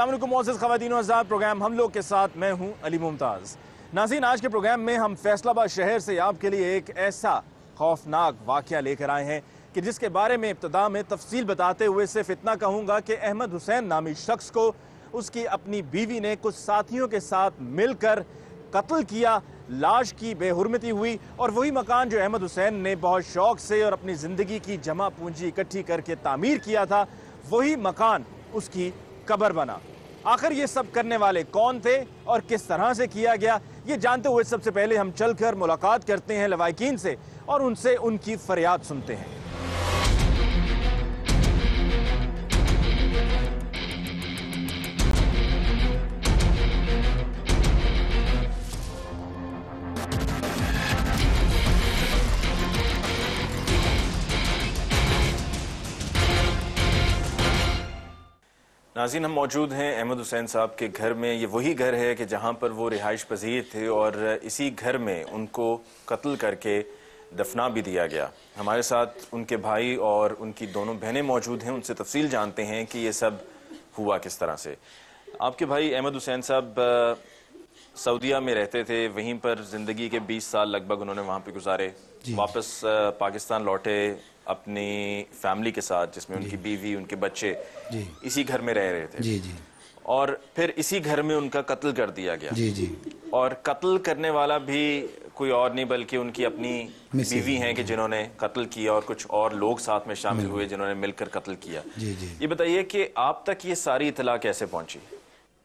असलमज़ खवतिन आज़ाद programme हम लोग के साथ मैं हूँ अली मुमताज़ नाजीन आज के प्रोग्राम में हम फैसलाबाद शहर से आपके लिए एक ऐसा खौफनाक वाक़ लेकर आए हैं कि जिसके बारे में इब्तदा में तफसील बताते हुए सिर्फ इतना कहूँगा कि अहमद हुसैन नामी शख्स को उसकी अपनी बीवी ने कुछ साथियों के साथ मिलकर कत्ल किया लाश की बेहरमती हुई और वही मकान जो अहमद हुसैन ने बहुत शौक से और अपनी ज़िंदगी की जमा पूंजी इकट्ठी करके तामीर किया था वही मकान उसकी कबर बना आखिर ये सब करने वाले कौन थे और किस तरह से किया गया ये जानते हुए सबसे पहले हम चलकर मुलाकात करते हैं लवाकिन से और उनसे उनकी फरियाद सुनते हैं नाजिन हम मौजूद हैं अहमद हुसैन साहब के घर में ये वही घर है कि जहाँ पर वो रिहाइश पजीर थे और इसी घर में उनको कत्ल करके दफना भी दिया गया हमारे साथ उनके भाई और उनकी दोनों बहनें मौजूद हैं उनसे तफसील जानते हैं कि ये सब हुआ किस तरह से आपके भाई अहमद हुसैन साहब सऊदीया में रहते थे वहीं पर ज़िंदगी के 20 साल लगभग उन्होंने वहाँ पे गुजारे वापस पाकिस्तान लौटे अपनी फैमिली के साथ जिसमें उनकी बीवी उनके बच्चे इसी घर में रह रहे थे जी जी और फिर इसी घर में उनका कत्ल कर दिया गया जी जी और कत्ल करने वाला भी कोई और नहीं बल्कि उनकी अपनी बीवी हैं कि जिन्होंने कत्ल किया और कुछ और लोग साथ में शामिल हुए जिन्होंने मिलकर कत्ल किया जी जी ये बताइए कि आप तक ये सारी इतला कैसे पहुंची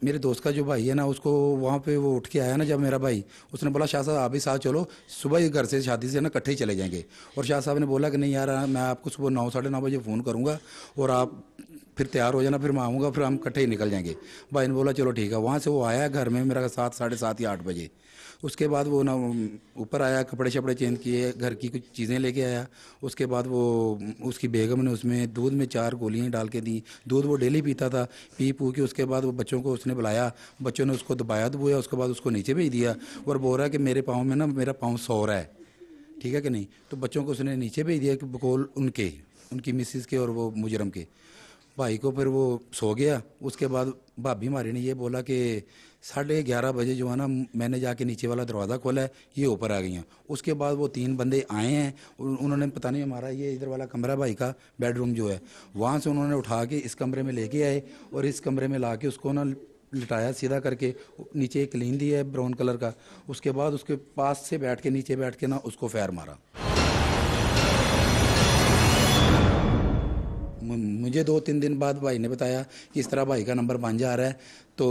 मेरे दोस्त का जो भाई है ना उसको वहाँ पे वो उठ के आया ना जब मेरा भाई उसने बोला शाह साहब आप ही साथ चलो सुबह ही घर से शादी से ना इकट्ठे ही चले जाएंगे और शाह साहब ने बोला कि नहीं यार मैं आपको सुबह नौ साढ़े नौ बजे फ़ोन करूँगा और आप फिर तैयार हो जाना फिर मैं आऊँगा फिर हम इकट्ठे ही निकल जाएंगे भाई ने बोला चलो ठीक है वहाँ से वो आया घर में मेरा सात साढ़े सात या आठ बजे उसके बाद वो ना ऊपर आया कपड़े शपड़े चेंज किए घर की कुछ चीज़ें लेके आया उसके बाद वो उसकी बेगम ने उसमें दूध में चार गोलियाँ डाल के दी दूध वो डेली पीता था पी पू के उसके बाद वो बच्चों को उसने बुलाया बच्चों ने उसको दबाया दबोया उसके बाद उसको नीचे भेज दिया और बोल रहा है कि मेरे पाँव में ना मेरा पाँव सौ रहा है ठीक है कि नहीं तो बच्चों को उसने नीचे भेज दिया कि बकोल उनके उनकी मिसिस के और वो मुजरम के भाई को फिर वो सो गया उसके बाद भाभी मारी ने ये बोला कि साढ़े ग्यारह बजे जो है ना मैंने जाके नीचे वाला दरवाज़ा खोला है ये ऊपर आ गई हैं उसके बाद वो तीन बंदे आए हैं उन्होंने पता नहीं हमारा ये इधर वाला कमरा भाई का बेडरूम जो है वहाँ से उन्होंने उठा के इस कमरे में लेके आए और इस कमरे में ला के उसको ना लिटाया सीधा करके नीचे एक क्लीन दिया है ब्राउन कलर का उसके बाद उसके पास से बैठ के नीचे बैठ के ना उसको फैर मारा मुझे दो तीन दिन बाद भाई ने बताया कि इस तरह भाई का नंबर बन जा रहा है तो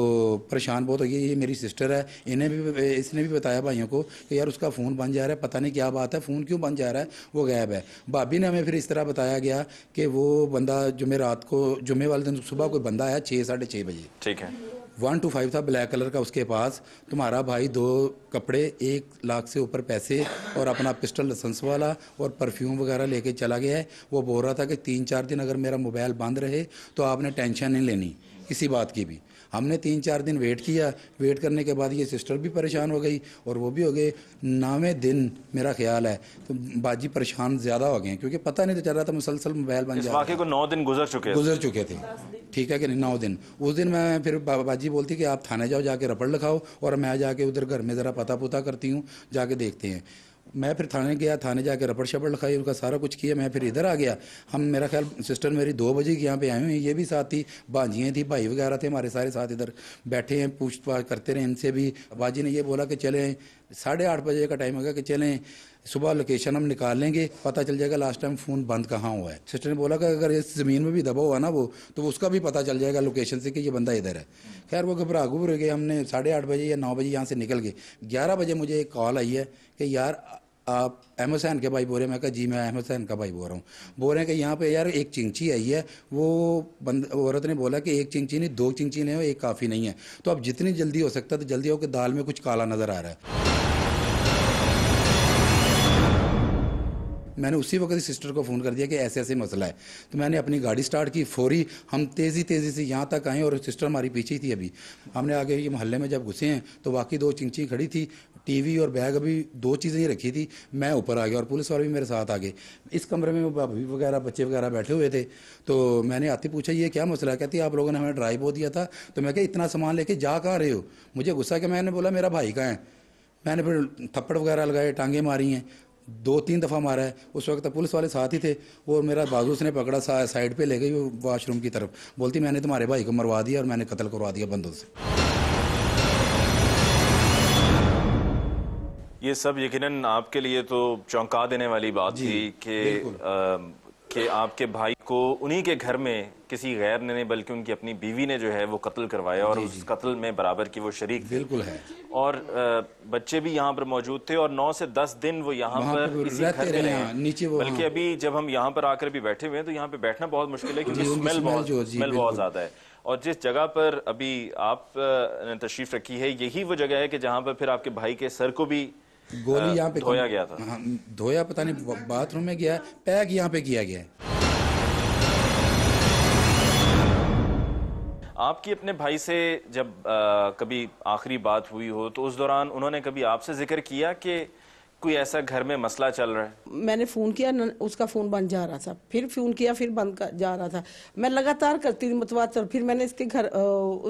परेशान बहुत हो गई ये मेरी सिस्टर है इन्हें भी इसने भी बताया भाइयों को कि यार उसका फ़ोन बन जा रहा है पता नहीं क्या बात है फ़ोन क्यों बन जा रहा है वो गायब है भाभी ने हमें फिर इस तरह बताया गया कि वो बंदा जुमे रात को जुमे वाले दिन सुबह कोई बंदा आया छः साढ़े छः बजे ठीक है वन टू फाइव था ब्लैक कलर का उसके पास तुम्हारा भाई दो कपड़े एक लाख से ऊपर पैसे और अपना पिस्टल लसेंस वाला और परफ्यूम वगैरह लेके चला गया है वो बोल रहा था कि तीन चार दिन अगर मेरा मोबाइल बंद रहे तो आपने टेंशन नहीं लेनी किसी बात की भी हमने तीन चार दिन वेट किया वेट करने के बाद ये सिस्टर भी परेशान हो गई और वो भी हो गए नावे दिन मेरा ख्याल है तो बाजी परेशान ज़्यादा हो गए क्योंकि पता नहीं तो चल रहा था मुसलसल मोबाइल बन जाए को नौ दिन गुजर चुके गुजर चुके थे ठीक है कि नहीं नौ दिन उस दिन मैं फिर बाजी बोलती कि आप थाने जाओ जाके रपड़ लिखाओ और मैं जाके उधर घर में ज़रा पता पुता करती हूँ जाके देखते हैं मैं फिर थाने गया थाने जाकर रपड़ शपड़ लिखाई उनका सारा कुछ किया मैं फिर इधर आ गया हम मेरा ख्याल सिस्टर मेरी दो बजे यहाँ पे आई हुई ये भी साथ थी बाजियाँ थी भाई वगैरह थे हमारे सारे साथ इधर बैठे हैं पूछताछ करते रहे इनसे भी बाजी ने ये बोला कि चलें साढ़े आठ बजे का टाइम होगा कि चलें सुबह लोकेशन हम निकाल लेंगे पता चल जाएगा लास्ट टाइम फ़ोन बंद कहाँ हुआ है सिस्टर ने बोला कि अगर इस ज़मीन में भी दबा हुआ ना वो तो उसका भी पता चल जाएगा लोकेशन से कि ये बंदा इधर है खैर वो घबरा घुबर गए हमने साढ़े आठ बजे या नौ बजे यहाँ से निकल गए ग्यारह बजे मुझे एक कॉल आई है कि यार आप अहमद सैन के भाई बोल रहे हैं मैं कहा जी मैं अहमद सैन का भाई बोल रहा हूँ बोल रहे हैं कि यहाँ पे यार एक चिंची आई है वो बंद औरत ने बोला कि एक चिंची नहीं दो चिंची नहीं हो एक काफ़ी नहीं है तो अब जितनी जल्दी हो सकता तो जल्दी हो कि दाल में कुछ काला नज़र आ रहा है मैंने उसी वक्त सिस्टर को फ़ोन कर दिया कि ऐसे ऐसे मसला है तो मैंने अपनी गाड़ी स्टार्ट की फौरी हम तेज़ी तेज़ी से यहाँ तक आए और सिस्टर हमारी पीछे थी अभी हमने आगे ये मोहल्ले में जब घुसे हैं तो बाकी दो चिंची खड़ी थी टीवी और बैग अभी दो चीज़ें ही रखी थी मैं ऊपर आ गया और पुलिस वाले भी मेरे साथ आ गए इस कमरे में भाभी वगैरह बच्चे वगैरह बैठे हुए थे तो मैंने आते पूछा ये क्या मसला कहती आप लोगों ने हमें ड्राइव हो दिया था तो मैं क्या इतना सामान लेके जा कहाँ रहे हो मुझे गुस्सा कि मैंने बोला मेरा भाई कहाँ है मैंने फिर थप्पड़ वगैरह लगाए टांगे मारी हैं दो तीन दफ़ा मारा है उस वक्त पुलिस वाले साथ ही थे वो मेरा बाजू उसने पकड़ा सा, साइड पे ले गई वाशरूम की तरफ बोलती मैंने तुम्हारे भाई को मरवा दिया और मैंने कत्ल करवा दिया बंदों से ये सब यकीनन आपके लिए तो चौंका देने वाली बात थी कि कि आपके भाई को उन्हीं के घर में किसी गैर ने नहीं बल्कि उनकी अपनी बीवी ने जो है वो कत्ल करवाया और उस कत्ल में बराबर की वो शरीक बिल्कुल है और बच्चे भी यहाँ पर मौजूद थे और नौ से दस दिन वो यहाँ पर इसी घर में रहे हाँ, नीचे वो बल्कि हाँ। अभी जब हम यहाँ पर आकर भी बैठे हुए हैं तो यहाँ पे बैठना बहुत मुश्किल है क्योंकि स्मेल बहुत स्मेल बहुत ज़्यादा है और जिस जगह पर अभी आप तशरीफ रखी है यही वो जगह है कि जहाँ पर फिर आपके भाई के सर को भी गोली यहाँ पे धोया गया था हाँ, धोया पता नहीं बाथरूम में गया पैक यहाँ पे किया गया आपकी अपने भाई से जब आ, कभी आखिरी बात हुई हो तो उस दौरान उन्होंने कभी आपसे जिक्र किया कि कोई ऐसा घर में मसला चल रहा है मैंने फ़ोन किया न, उसका फ़ोन बंद जा रहा था फिर फ़ोन किया फिर बंद जा रहा था मैं लगातार करती थी मुतवातर फिर मैंने इसके घर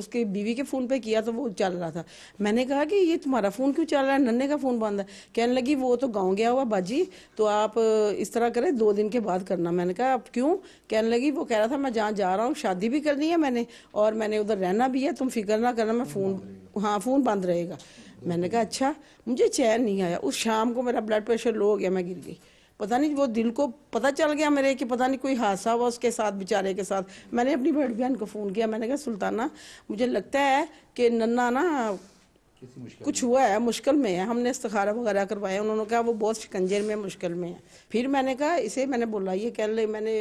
उसके बीवी के फ़ोन पे किया तो वो चल रहा था मैंने कहा कि ये तुम्हारा फ़ोन क्यों चल रहा है नन्हे का फ़ोन बंद है कहने लगी वो तो गाँव गया हुआ बाजी तो आप इस तरह करें दो दिन के बाद करना मैंने कहा आप क्यों कहने लगी वो कह रहा था मैं जहाँ जा रहा हूँ शादी भी करनी है मैंने और मैंने उधर रहना भी है तुम फिक्र ना करना मैं फ़ोन हाँ फ़ोन बंद रहेगा मैंने कहा अच्छा मुझे चैन नहीं आया उस शाम को मेरा ब्लड प्रेशर लो हो गया मैं गिर गई पता नहीं वो दिल को पता चल गया मेरे कि पता नहीं कोई हादसा हुआ उसके साथ बेचारे के साथ मैंने अपनी बड़ी बहन को फ़ोन किया मैंने कहा सुल्ताना मुझे लगता है कि नन्ना ना कुछ हुआ है मुश्किल में है हमने इस्तारा वगैरह करवाया उन्होंने कहा वो बहुत शिकंजे में मुश्किल में है फिर मैंने कहा इसे मैंने बोला ये कह ले मैंने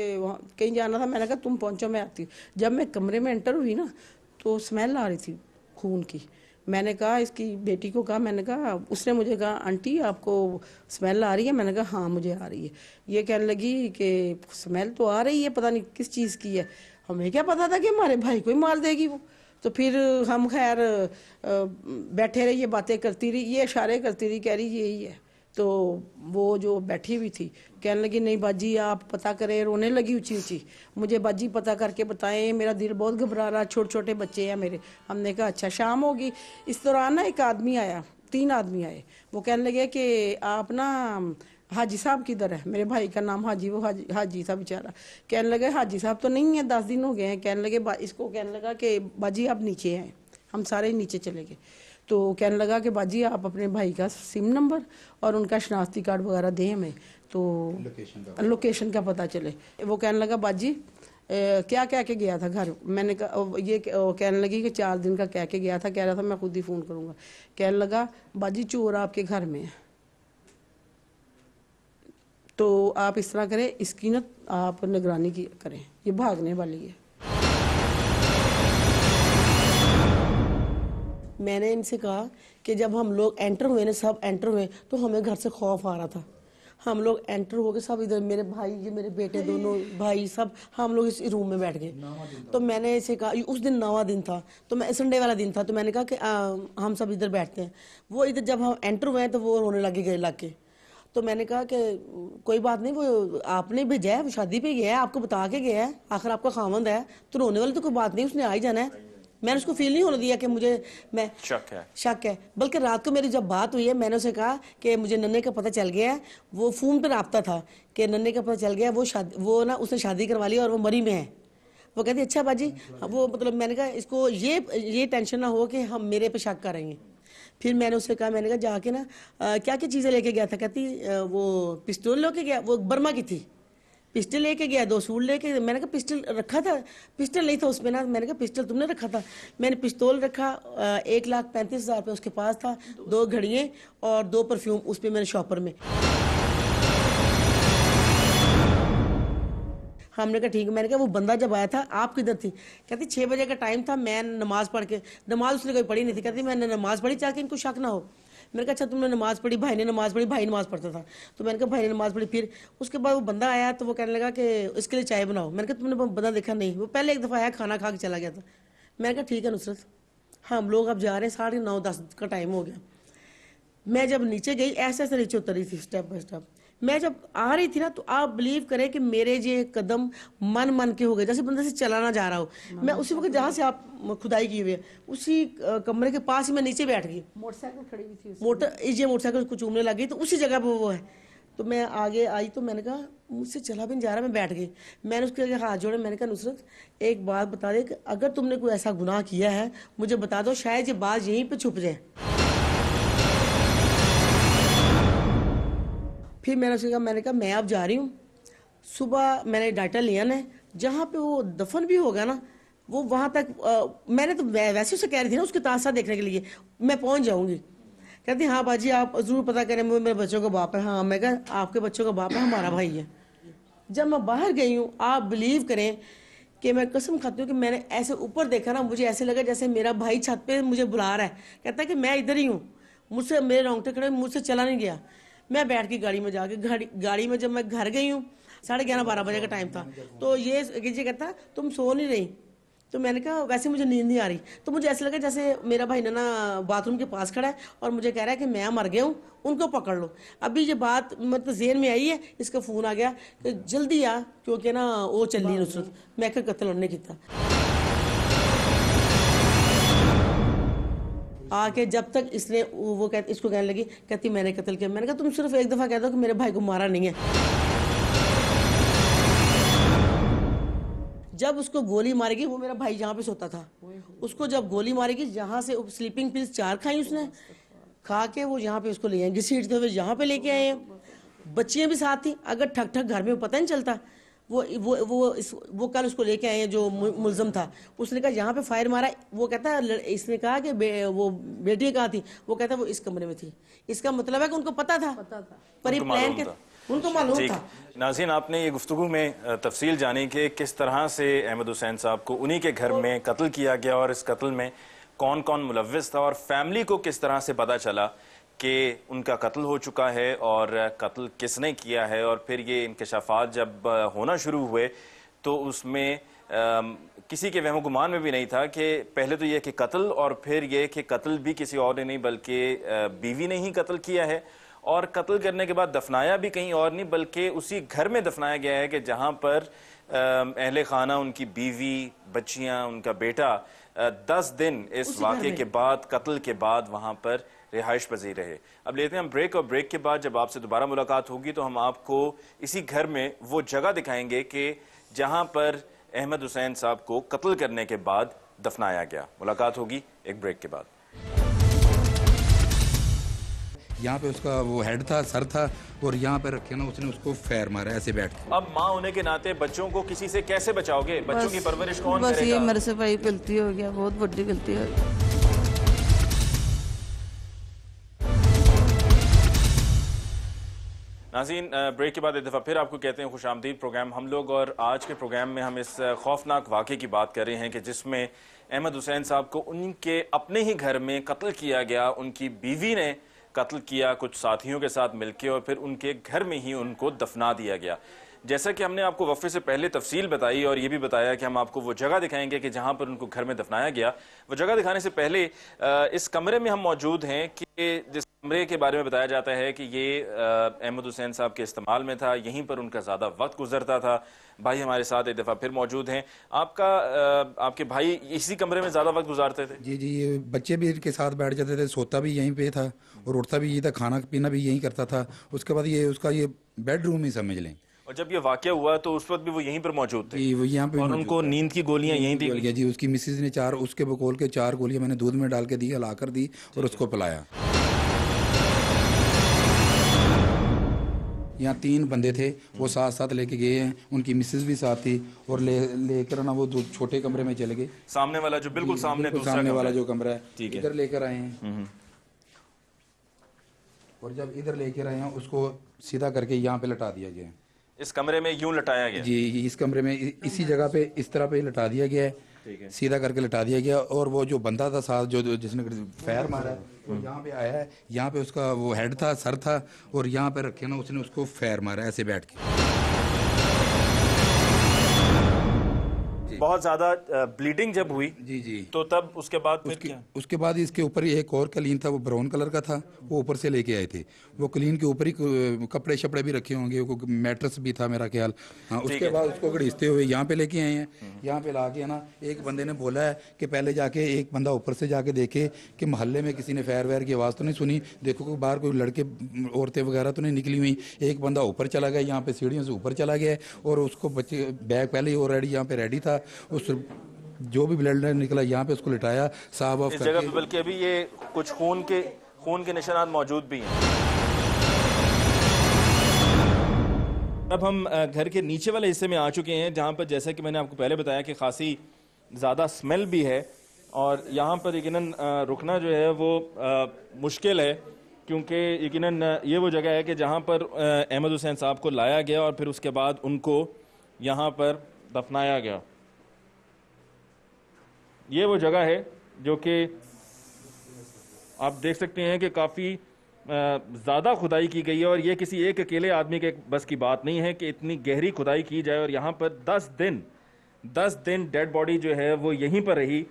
कहीं जाना था मैंने कहा तुम पहुँचो मैं आती हूँ जब मैं कमरे में एंटर हुई ना तो स्मेल आ रही थी खून की मैंने कहा इसकी बेटी को कहा मैंने कहा उसने मुझे कहा आंटी आपको स्मेल आ रही है मैंने कहा हाँ मुझे आ रही है ये कहने लगी कि स्मेल तो आ रही है पता नहीं किस चीज़ की है हमें क्या पता था कि हमारे भाई को ही मार देगी वो तो फिर हम खैर बैठे रहे ये बातें करती रही ये इशारे करती रही कह रही यही है तो वो जो बैठी हुई थी कहने लगी नहीं बाजी आप पता करें रोने लगी ऊँची ऊँची मुझे बाजी पता करके बताएं मेरा दिल बहुत घबरा रहा छोटे छोटे बच्चे हैं मेरे हमने कहा अच्छा शाम होगी इस दौरान ना एक आदमी आया तीन आदमी आए वो कहने लगे कि आप ना हाजी साहब किधर है मेरे भाई का नाम हाजी वो हाजी हाजी था बेचारा कहने लगे हाजी साहब तो नहीं है दस दिन हो गए हैं कहने लगे इसको कहने लगा कि बाजी आप नीचे हैं हम सारे नीचे चले गए तो कहने लगा कि बाजी आप अपने भाई का सिम नंबर और उनका शनाख्ती कार्ड वगैरह दें हमें तो लोकेशन लोकेशन का पता चले वो कहने लगा बाजी ए, क्या कह के गया था घर मैंने कहा ये कहने लगी कि चार दिन का कह के गया था कह रहा था मैं खुद ही फ़ोन करूँगा कहने लगा बाजी चोर आपके घर में है तो आप इस तरह करें इसकी ना आप निगरानी की करें ये भागने वाली है मैंने इनसे कहा कि जब हम लोग एंटर हुए ना सब एंटर हुए तो हमें घर से खौफ आ रहा था हम लोग एंटर हो गए सब इधर मेरे भाई ये मेरे बेटे दोनों भाई सब हम लोग इस रूम में बैठ गए तो मैंने इसे कहा उस दिन नवा दिन था तो मैं संडे वाला दिन था तो मैंने कहा कि आ, हम सब इधर बैठते हैं वो इधर जब हम एंटर हुए हैं तो वो रोने लगे गए लग के तो मैंने कहा कि कोई बात नहीं वो आपने भेजा है वो शादी पर गया है आपको बता के गया है आखिर आपका खामंद है तो रोने वाली तो कोई बात नहीं उसने आ ही जाना है मैंने उसको फील नहीं होने दिया कि मुझे मैं शक है शक है बल्कि रात को मेरी जब बात हुई है मैंने उसे कहा कि मुझे नन्हे का पता चल गया है वो फ़ोन पर रबता था कि नन्हे का पता चल गया वो शादी वो ना उसने शादी करवा ली और वो मरी में है वो कहती अच्छा बाजी वो मतलब मैंने कहा इसको ये ये टेंशन ना हो कि हम मेरे पे शक करेंगे फिर मैंने उससे कहा मैंने कहा जाके ना आ, क्या क्या चीज़ें लेके गया था कहती आ, वो पिस्तौल लेके गया वो बर्मा की थी पिस्टल लेके गया दो सूट लेके मैंने कहा पिस्टल रखा था पिस्टल नहीं था उसमें ना मैंने कहा पिस्टल तुमने रखा था मैंने पिस्तौल रखा एक लाख पैंतीस हज़ार रुपये उसके पास था दो घड़ियाँ और दो परफ्यूम उस पर मैंने शॉपर में हमने कहा ठीक है मैंने कहा वो बंदा जब आया था आप किधर थी कहती छः बजे का टाइम था मैं नमाज़ पढ़ के नमाज़ उसने कोई पढ़ी नहीं थी कहती मैंने नमाज़ पढ़ी चाहे इनको शक ना हो मैंने कहा अच्छा तुमने नमाज़ पढ़ी भाई ने नमाज़ पढ़ी भाई नमाज़ पढ़ता था तो मैंने कहा भाई ने नमाज़ पढ़ी फिर उसके बाद वो बंदा आया तो वो कहने लगा कि इसके लिए चाय बनाओ मैंने कहा तुमने बंदा देखा नहीं वो पहले एक दफ़ा आया खाना खा के चला गया था मैंने कहा ठीक है नुसरत हम लोग अब जा रहे हैं साढ़े नौ दस का टाइम हो गया मैं जब नीचे गई ऐसे ऐसे नीचे उतर रही थी स्टेप बाई स्टेप मैं जब आ रही थी ना तो आप बिलीव करें कि मेरे ये कदम मन मन के हो गए जैसे बंदे से चलाना जा रहा हो हाँ, मैं उसी वक्त जहाँ से आप खुदाई की हुई है उसी कमरे के पास ही मैं नीचे बैठ गई मोटरसाइकिल खड़ी हुई थी मोटर ये मोटरसाइकिल कुछ चूमने लगी तो उसी जगह पर वो है तो मैं आगे आई तो मैंने कहा मुझसे चला भी नहीं जा रहा मैं बैठ गई मैंने उसके आगे हाथ जोड़े मैंने कहा नुसरत एक बात बता दे कि अगर तुमने कोई ऐसा गुनाह किया है मुझे बता दो शायद ये बात यहीं पे छुप जाए फिर मैंने उससे कहा मैंने कहा मैं आप जा रही हूँ सुबह मैंने डाटा लिया ना जहाँ पे वो दफन भी होगा ना वो वहाँ तक आ, मैंने तो वैसे उसे कह रही थी ना उसके तासा देखने के लिए मैं पहुँच जाऊँगी कहती हाँ बाजी आप ज़रूर पता करें वो मेरे बच्चों का बाप है हाँ मैं कह आपके बच्चों का बाप है हमारा भाई है जब मैं बाहर गई हूँ आप बिलीव करें कि मैं कसम खाती हूँ कि मैंने ऐसे ऊपर देखा ना मुझे ऐसे लगा जैसे मेरा भाई छत पे मुझे बुला रहा है कहता है कि मैं इधर ही हूँ मुझसे मेरे रोंगटे खड़े मुझसे चला नहीं गया मैं बैठ गई गाड़ी में जाके गाड़ी गाड़ी में जब मैं घर गई हूँ साढ़े ग्यारह बारह बजे का टाइम था तो ये गिरजे कहता तुम सो नहीं रही तो मैंने कहा वैसे मुझे नींद नहीं आ रही तो मुझे ऐसा लगा जैसे मेरा भाई ना बाथरूम के पास खड़ा है और मुझे कह रहा है कि मैं मर गया हूँ उनको पकड़ लो अभी ये बात मतलब जेन में आई है इसका फ़ोन आ गया कि जल्दी आ क्योंकि ना वो चली नुसरत मैं कहा कत्ल उन्होंने किया आके जब तक इसने वो कह, इसको कहने लगी कहती मैंने कत्ल किया मैंने कहा तुम सिर्फ एक दफ़ा कह दो कि मेरे भाई को मारा नहीं है जब उसको गोली मारेगी वो मेरा भाई जहाँ पे सोता था उसको जब गोली मारेगी जहाँ से स्लीपिंग पिल्स चार खाई उसने खा के वो यहाँ पे उसको ले आएंगे घसीटते हुए यहाँ पे लेके आए हैं बच्चियाँ भी साथ थी अगर ठक ठक घर में पता नहीं चलता वो वो वो इस वो कल उसको लेके आए हैं जो मुलजम था उसने कहा यहाँ पे फायर मारा वो कहता है इसने कहा कि बे, वो बेटी कहाँ थी वो कहता है वो इस कमरे में थी इसका मतलब है कि उनको पता था पता था पर प्लान के उनको मालूम था नाजीन आपने ये गुफ्तु में तफसील जानी कि किस तरह से अहमद हुसैन साहब को उन्हीं के घर में कत्ल किया गया और इस कत्ल में कौन कौन मुलविस था और फैमिली को किस तरह से पता चला कि उनका कत्ल हो चुका है और कत्ल किसने किया है और फिर ये इनकशाफात जब होना शुरू हुए तो उसमें किसी के वहम गुमान में भी नहीं था कि पहले तो ये कि कत्ल और फिर ये कि कत्ल भी किसी और ने नहीं बल्कि बीवी ने ही कत्ल किया है और कत्ल करने के बाद दफनाया भी कहीं और नहीं बल्कि उसी घर में दफनाया गया है कि जहाँ पर अहल खाना उनकी बीवी बच्चियाँ उनका बेटा दस दिन इस वाक़े के बाद कत्ल के बाद वहाँ पर रिहाइश पजीर रहे अब लेते हैं हम ब्रेक और ब्रेक के बाद जब आपसे दोबारा मुलाकात होगी तो हम आपको इसी घर में वो जगह दिखाएंगे कि जहाँ पर अहमद हुसैन साहब को कत्ल करने के बाद दफनाया गया मुलाकात होगी एक ब्रेक के बाद यहाँ पे उसका वो हेड था सर था और यहाँ पे रखे ना उसने उसको फेर मारा ऐसे बैठ अब माँ होने के नाते बच्चों को किसी से कैसे बचाओगे बच्चों की परवरिश कौन बस करेगा? ये मेरे से भाई गलती हो गया बहुत बड़ी गलती हो गई नाजीन ब्रेक के बाद एक दफ़ा फिर आपको कहते हैं खुश आमदीद प्रोग्राम हम लोग और आज के प्रोग्राम में हम इस खौफनाक वाक़े की बात कर रहे हैं कि जिसमें अहमद हुसैन साहब को उनके अपने ही घर में कत्ल किया गया उनकी बीवी ने कत्ल किया कुछ साथियों के साथ के और फिर उनके घर में ही उनको दफना दिया गया जैसा कि हमने आपको वफ़े से पहले तफसील बताई और ये भी बताया कि हम आपको वो जगह दिखाएंगे कि जहाँ पर उनको घर में दफनाया गया वो जगह दिखाने से पहले इस कमरे में हम मौजूद हैं कि कमरे के बारे में बताया जाता है कि ये अहमद हुसैन साहब के इस्तेमाल में था यहीं पर उनका ज़्यादा वक्त गुजरता था भाई हमारे साथ एक दफ़ा फिर मौजूद हैं आपका आ, आपके भाई इसी कमरे में ज़्यादा वक्त गुजारते थे जी जी ये बच्चे भी इनके साथ बैठ जाते थे सोता भी यहीं पे था और उठता भी यही था खाना पीना भी यहीं करता था उसके बाद ये उसका ये बेडरूम ही समझ लें और जब ये वाक्य हुआ तो उस वक्त भी वो यहीं पर मौजूद थे वो यहाँ पे और उनको नींद की गोलियां यहीं थी जी उसकी मिसिज ने चार उसके बकोल के चार गोलियां मैंने दूध में डाल के दी हिला कर दी और उसको पिलाया यहाँ तीन बंदे थे वो साथ साथ लेके गए हैं उनकी मिसेज भी साथ थी और ले लेकर ना वो छोटे कमरे में चले गए सामने वाला जो बिल्कुल सामने सामने वाला जो कमरा है इधर लेकर आए हैं हम्म, हम्म। और जब इधर लेकर आए हैं उसको सीधा करके यहाँ पे लटा दिया गया है इस कमरे में यूं लटाया गया जी इस कमरे में इसी जगह पे इस तरह पे लटा दिया गया है सीधा करके लटा दिया गया और वो जो बंदा था साथ जो, जिसने फायर मारा है वो यहाँ पे आया है यहाँ पे उसका वो हेड था सर था और यहाँ पे रखे ना उसने उसको फायर मारा ऐसे बैठ के बहुत ज्यादा ब्लीडिंग जब हुई जी जी तो तब उसके बाद फिर उसके, क्या उसके बाद इसके ऊपर एक और कलीन था वो ब्राउन कलर का था वो ऊपर से लेके आए थे वो कलीन के ऊपर ही कपड़े शपड़े भी रखे होंगे मेट्रस भी था मेरा ख्याल हाँ उसके बाद उसको घड़ीसते हुए यहाँ पे लेके आए हैं यहाँ पे ला के ना एक बंदे ने बोला है कि पहले जाके एक बंदा ऊपर से जाके देखे कि मोहल्ले में किसी ने फैर वैर की आवाज़ तो नहीं सुनी देखो कि बाहर कोई लड़के औरतें वगैरह तो नहीं निकली हुई एक बंदा ऊपर चला गया यहाँ पे सीढ़ियों से ऊपर चला गया और उसको बच्चे बैग पहले ही ऑलरेडी यहाँ पे रेडी था उस जो भी ब्लड निकला यहाँ पे उसको लिटाया साफ ऑफ जगह पे बल्कि अभी ये कुछ खून के खून के निशानात मौजूद भी हैं अब हम घर के नीचे वाले हिस्से में आ चुके हैं जहाँ पर जैसा कि मैंने आपको पहले बताया कि खासी ज़्यादा स्मेल भी है और यहाँ पर यकीन रुकना जो है वो मुश्किल है क्योंकि यकीन ये वो जगह है कि जहाँ पर अहमद हुसैन साहब को लाया गया और फिर उसके बाद उनको यहाँ पर दफनाया गया ये वो जगह है जो कि आप देख सकते हैं कि काफ़ी ज़्यादा खुदाई की गई है और ये किसी एक अकेले आदमी के बस की बात नहीं है कि इतनी गहरी खुदाई की जाए और यहाँ पर दस दिन दस दिन डेड बॉडी जो है वो यहीं पर रही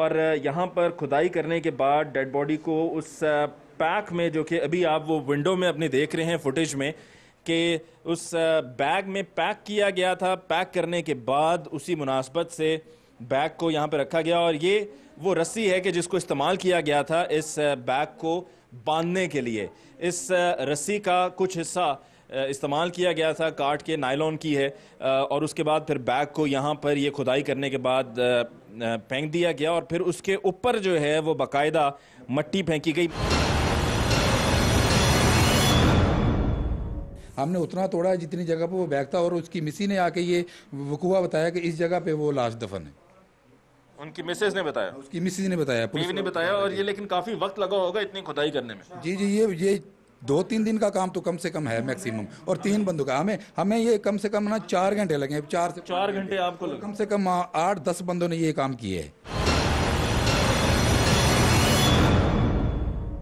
और यहाँ पर खुदाई करने के बाद डेड बॉडी को उस पैक में जो कि अभी आप वो विंडो में अपने देख रहे हैं फुटेज में कि उस बैग में पैक किया गया था पैक करने के बाद उसी मुनासबत से बैग को यहाँ पर रखा गया और ये वो रस्सी है कि जिसको इस्तेमाल किया गया था इस बैग को बांधने के लिए इस रस्सी का कुछ हिस्सा इस्तेमाल किया गया था काट के नायलॉन की है और उसके बाद फिर बैग को यहाँ पर ये खुदाई करने के बाद फेंक दिया गया और फिर उसके ऊपर जो है वो बाकायदा मट्टी फेंकी गई हमने उतना तोड़ा जितनी जगह पर वो बैग था और उसकी मिसी ने आके ये वकुआ बताया कि इस जगह पे वो लाश दफन है उनकी मिसेज ने बताया हाँ, उसकी मिसेज ने बताया पुलिस ने बताया और ये लेकिन काफी वक्त लगा होगा इतनी खुदाई करने में जी जी ये ये दो तीन दिन का काम तो कम से कम है मैक्सिमम और तीन बंदूक हमें हमें ये कम से कम ना चार घंटे लगे चार से चार घंटे आपको कम से कम आठ दस बंदों ने ये काम किए है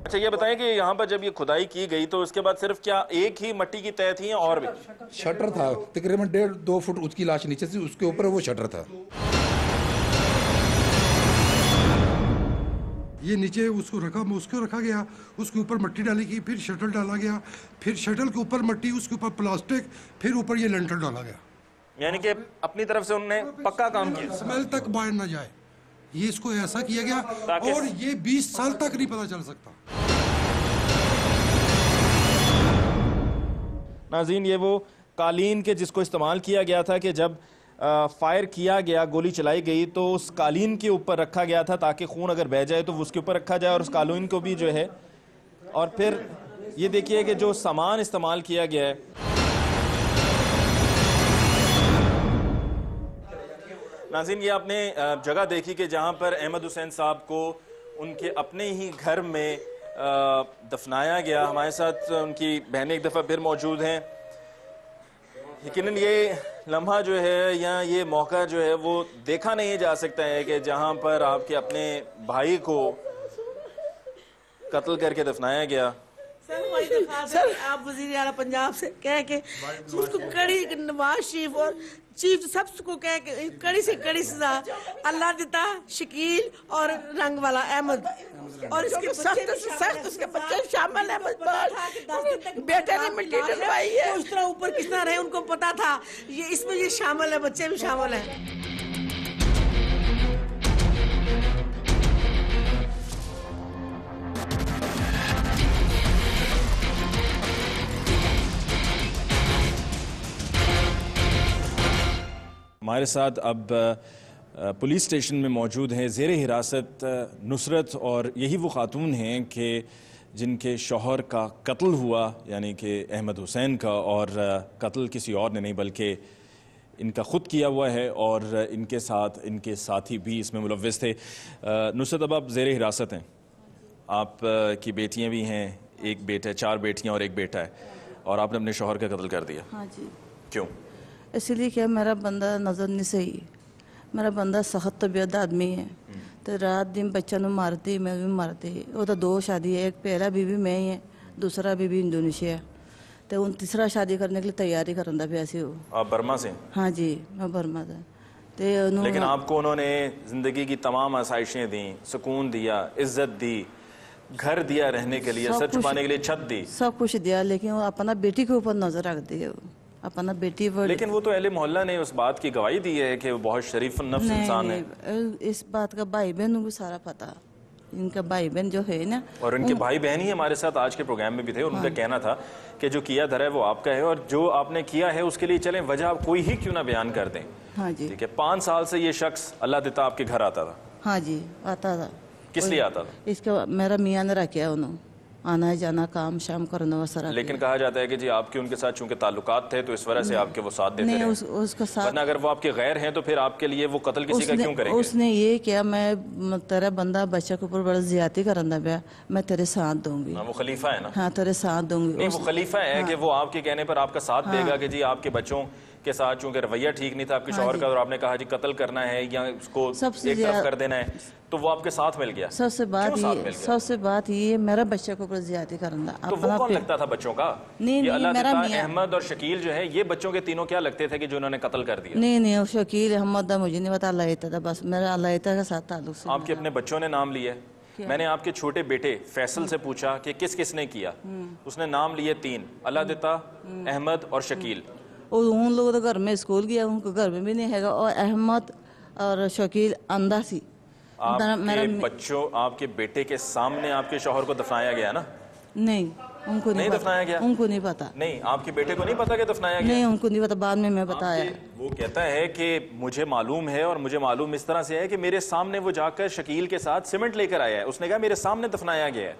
अच्छा ये बताएं कि यहाँ पर जब ये खुदाई की गई तो उसके बाद सिर्फ क्या एक ही मट्टी की तय थी और भी शटर था तकरीबन डेढ़ दो फुट उसकी लाश नीचे थी उसके ऊपर वो शटर था ये नीचे उसको रखा उसको रखा गया उसके ऊपर मट्टी डाली गई फिर शटल डाला गया फिर शटल के ऊपर मट्टी उसके ऊपर प्लास्टिक फिर ऊपर ये लेंटर डाला गया यानी कि अपनी तरफ से उन्होंने पक्का काम किया स्मेल तक बाहर ना जाए ये इसको ऐसा किया गया और ये 20 साल तक नहीं पता चल सकता नाजीन ये वो कालीन के जिसको इस्तेमाल किया गया था कि जब फायर किया गया गोली चलाई गई तो उस कालीन के ऊपर रखा गया था ताकि खून अगर बह जाए तो उसके ऊपर रखा जाए और उस कालीन को भी जो है और फिर ये देखिए कि जो सामान इस्तेमाल किया गया है नाजिन ये आपने जगह देखी कि जहाँ पर अहमद हुसैन साहब को उनके अपने ही घर में दफनाया गया हमारे साथ उनकी बहनें एक दफ़ा फिर मौजूद हैं यकीन ये लम्हा जो है या ये मौका जो है वो देखा नहीं जा सकता है कि जहाँ पर आपके अपने भाई को कत्ल करके दफनाया गया तो आप वजीर अला पंजाब से कह के उसको कड़ी नवाज शरीफ और चीफ सब को कह के कड़ी से कड़ी सजा अल्लाह दिता शकील और रंग वाला अहमद और इसके सख्त से सख्त उसके बच्चे शामिल है बेटे ने मिट्टी डलवाई है तो उस तरह ऊपर किस तरह रहे उनको पता था ये इसमें ये शामिल है बच्चे भी शामिल है हमारे साथ अब पुलिस स्टेशन में मौजूद हैं जेर हिरासत नुसरत और यही वो खातून हैं कि जिनके शोहर का कत्ल हुआ यानी कि अहमद हुसैन का और कत्ल किसी और ने नहीं बल्कि इनका ख़ुद किया हुआ है और इनके साथ इनके साथी भी इसमें मुलव थे नुसरत अब आप जेर हिरासत हैं आप की बेटियाँ भी हैं एक बेटा चार बेटियाँ और एक बेटा है और आपने अपने शोहर का कत्ल कर दिया हाँ जी क्यों इसलिए क्या मेरा बंदा नज़र नहीं सही मेरा बंदा सख्त तबियत आदमी है तो रात दिन ਦਿਨ ਬੱਚਿਆਂ ਨੂੰ ਮਾਰਦੀ ਮੈਂ ਵੀ ਮਾਰਦੀ ਉਹਦਾ ਦੋ ਸ਼ਾਦੀ ਹੈ ਇੱਕ ਪਹਿਲਾ ਬੀਵੀ ਮੈਂ ਹੀ ਹੈ ਦੂਸਰਾ ਬੀਵੀ ਇੰਡੋਨੇਸ਼ੀਆ ਤੇ ਹੁਣ ਤੀਸਰਾ ਸ਼ਾਦੀ ਕਰਨ ਲਈ ਤਿਆਰੀ ਕਰਨ ਦਾ ਪਿਆ हाँ जी मैं बर्मा से ਤੇ लेकिन आपको उन्होंने जिंदगी की तमाम आसाइशें दी सुकून दिया इज्जत दी घर दिया रहने के लिए सब पाने कुछ- के लिए छत दी सब कुछ दिया लेकिन वो अपना बेटी के ऊपर नजर रख दी अपना बेटी वर्ड लेकिन वो तो अहले मोहल्ला ने उस बात की गवाही दी है कि वो बहुत शरीफ नफ्स इंसान है इस बात का भाई बहन को सारा पता इनका भाई बहन जो है ना और इनके उन... भाई बहन ही हमारे साथ आज के प्रोग्राम में भी थे उनका हाँ। कहना था कि जो किया धरा है वो आपका है और जो आपने किया है उसके लिए चले वजह आप कोई ही क्यों ना बयान कर दें हाँ जी ठीक है पाँच साल से ये शख्स अल्लाह देता आपके घर आता था हाँ जी आता था किस लिए आता था इसका मेरा मियाँ ने रखा उन्होंने आना जाना काम शाम करना और लेकिन कहा जाता है कि जी आपके उनके साथ चूंकि ताल्लुकात थे तो इस वजह से आपके वो साथ देते नहीं, रहे। उस, उसका साथ अगर वो आपके गैर हैं तो फिर आपके लिए वो कत्ल किसी का क्यों करेंगे उसने ये किया मैं तेरा बंदा बच्चा के ऊपर बड़ा ज्यादा करना पाया मैं तेरे साथ दूंगी हाँ, वो खलीफा है ना हाँ तेरे साथ दूंगी वो खलीफा है हाँ। की वो आपके कहने पर आपका साथ हाँ। देगा की जी आपके बच्चों के साथ चूंकि रवैया ठीक नहीं था आपके हाँ शोहर का और आपने कहा जी कत्ल करना है या उसको एक तरफ कर देना है तो वो आपके साथ मिल गया सबसे बात ये सबसे बात ये मेरा बच्चे को ज्यादा करना तो वो कौन लगता था बच्चों का नहीं नहीं अहमद और शकील जो है ये बच्चों के तीनों क्या लगते थे कि जो उन्होंने कत्ल कर दिया नहीं नहीं शकील अहमद मुझे नहीं पता अल्लाह था बस मेरा अल्लाह के साथ ताल्लुक आपके अपने बच्चों ने नाम लिया मैंने आपके छोटे बेटे फैसल से पूछा कि किस किसने किया हम्म। उसने नाम लिए तीन अलादिता हम्म। अहमद और शकील और उन लोगों तो घर में स्कूल गया उनको घर में भी नहीं हैगा और अहमद और शकील अंधा सी मेरा बच्चों आपके बेटे के सामने आपके शोहर को दफनाया गया ना नहीं उनको नहीं, नहीं दफनाया गया उनको नहीं पता नहीं आपके बेटे को नहीं पता कि दफनाया गया नहीं उनको नहीं पता बाद में मैं बताया वो कहता है कि मुझे मालूम है और मुझे मालूम इस तरह से है कि मेरे सामने वो जाकर शकील के साथ सीमेंट लेकर आया है उसने कहा मेरे सामने दफनाया गया है